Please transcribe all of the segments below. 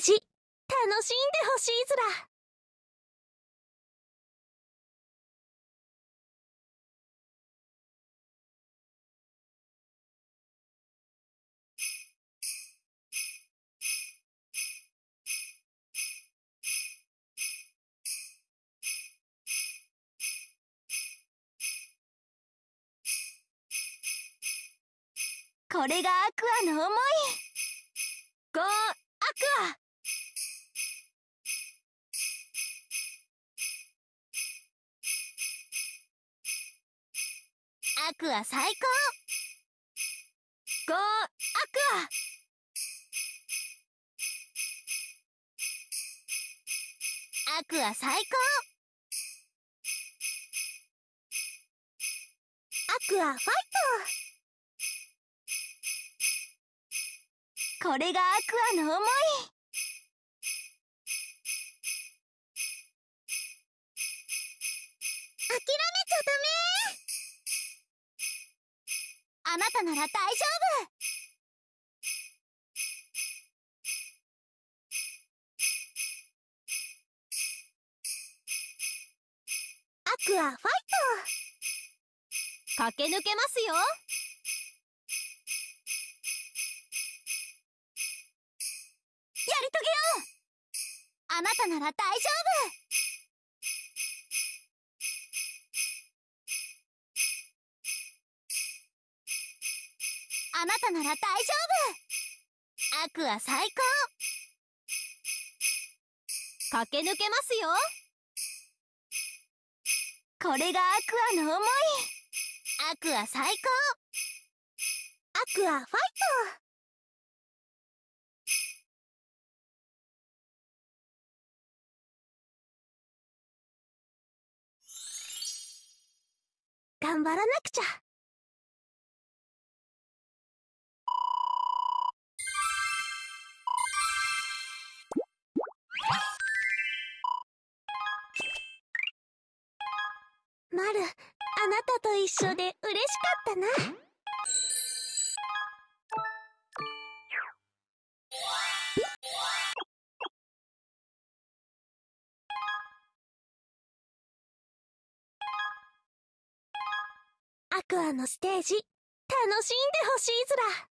てじ楽しんでほしいズラこれがアクアの思いゴーアクアクは最高ゴーアクアアク最高アクアファイトこれがアクアの思い諦めちゃダメあなたなら大丈夫アクアファイト駆け抜けますよやり遂げようあなたなら大丈夫あなたなら大丈夫アクア最高駆け抜けますよこれがアクアの思いアクア最高アクアファイト頑張らなくちゃマルあなたと一緒で嬉しかったなアクアのステージ楽しんでほしいずら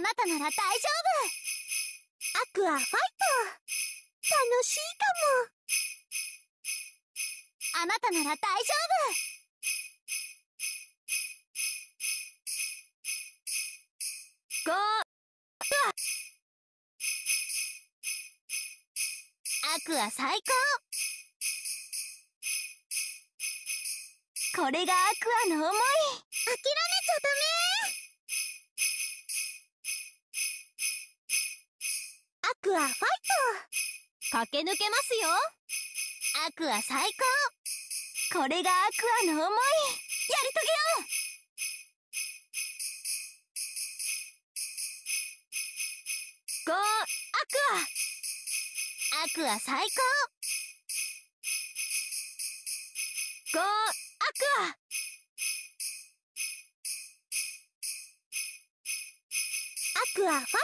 なたなら大丈夫アクアファイト楽しいかもあなたなら大丈夫ゴーアクア最高これがアクアの思いアファイト駆け抜けますよアクア最高これがアクアの思いやり遂げようゴーアクアアクア最高ゴーアクアアクアファイト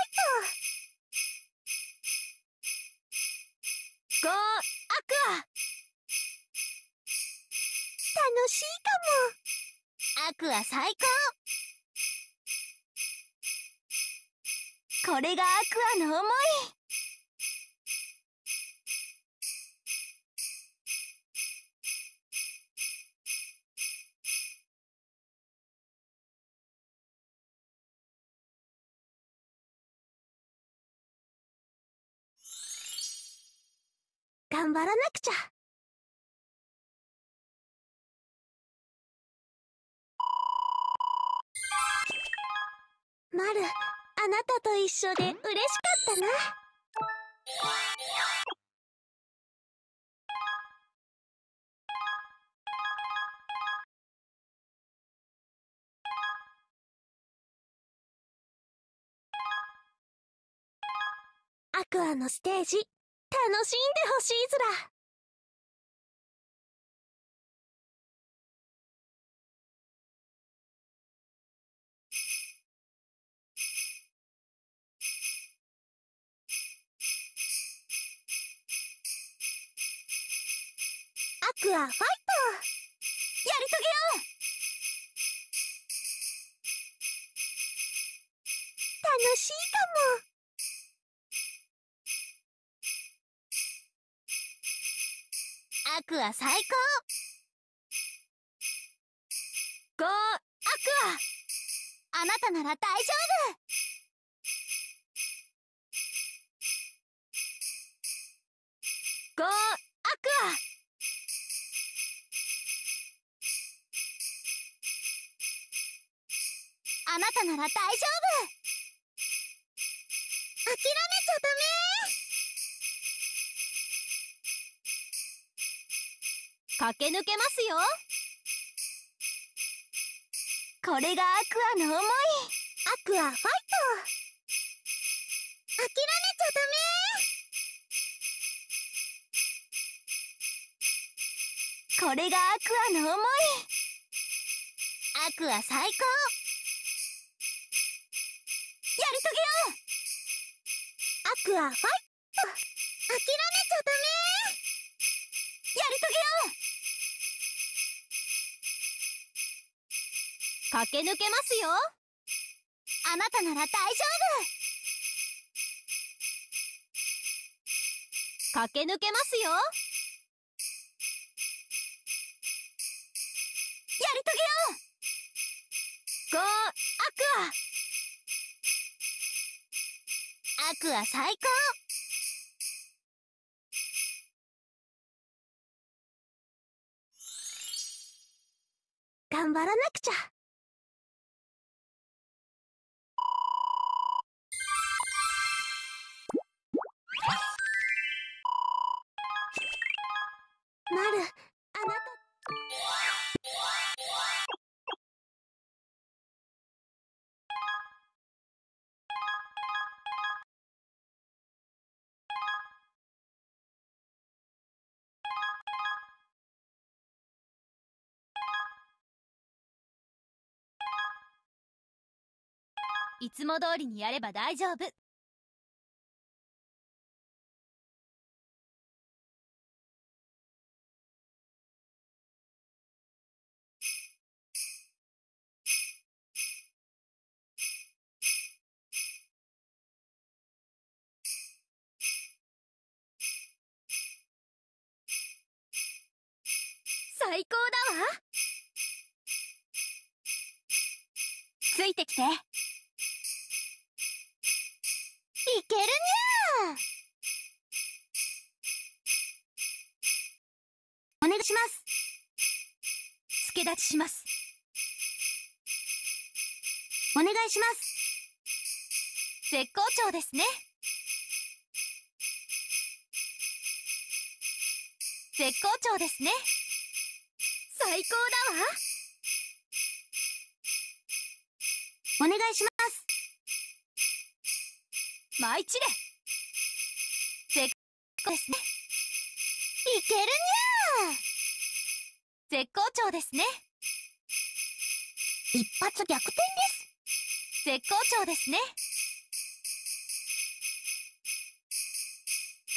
ゴーアクア楽しいかもアクア最高これがアクアの思い頑張らなくちゃ。まる、あなたと一緒で嬉しかったな。アクアのステージ楽しんでほしいずら。ファイトやり遂げよう楽しいかもクア最高ゴーアクアあなたなら大丈夫ゴーアクアあなたなら大丈夫諦めちゃダメ駆け抜けますよこれがアクアの思いアクアファイト諦めちゃダメこれがアクアの思いアクア最高やり遂げようアクアファイト諦めちゃダメやり遂げよう駆け抜けますよあなたなら大丈夫駆け抜けますよやり遂げようゴーアクアアクア最高頑張らなくちゃ。いつも通りにやれば大丈夫。最高だわついてきてけるにゃお願いします助立ちしますお願いします絶好調ですね絶好調ですね最高だわお願いしますまい散で。絶好ですねいけるにゃー絶好調ですね一発逆転です絶好調ですね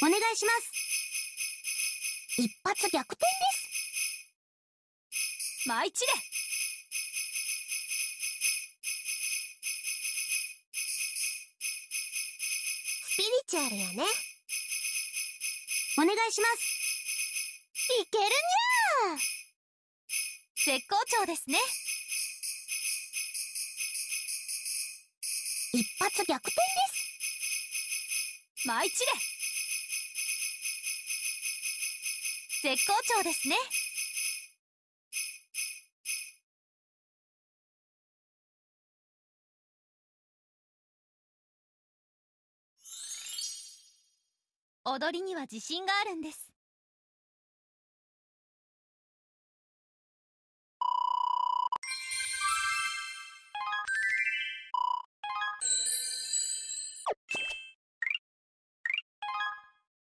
お願いします一発逆転ですまい散で。ピリチュアルやねお願いしますいけるにゃー絶好調ですね一発逆転です舞い散れ絶好調ですね踊りには自信があるんです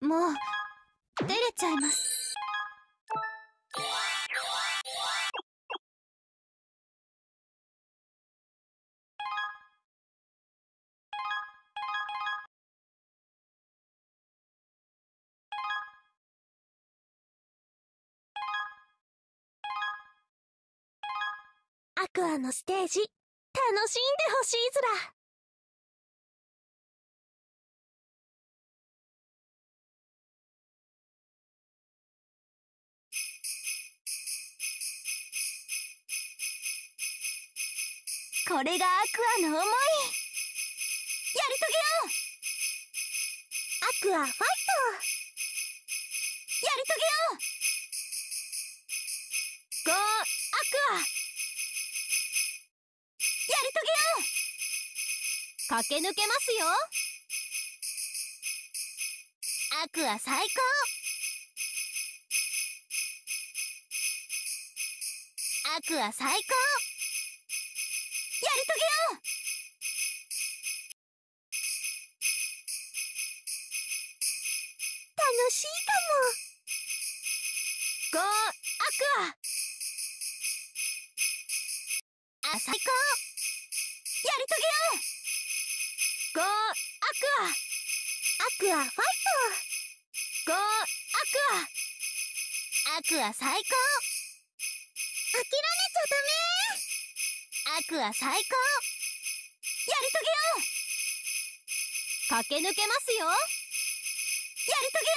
もう照れちゃいますアクアのステージ、楽しんでほしいずら。これがアクアの思いやり遂げようアクアファイトやり遂げようゴーアクア急げ駆け抜けますよアクア最高アクア最高やり遂げよいゴーアクアあ最高アクアアクアファイトゴーアクアアクア最高諦めちゃダメアクア最高やり遂げよう駆け抜けますよやり遂げよ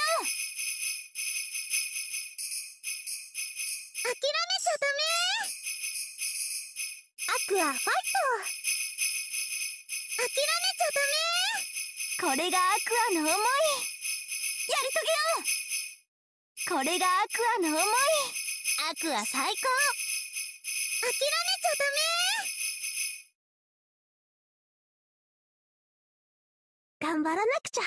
う諦めちゃダメアクアファイトこれがアクアの思いやり遂げようこれがアクアの思いアクア最高諦めちゃダメ頑張らなくちゃ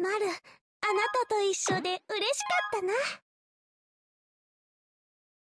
マルあなたと一緒で嬉しかったな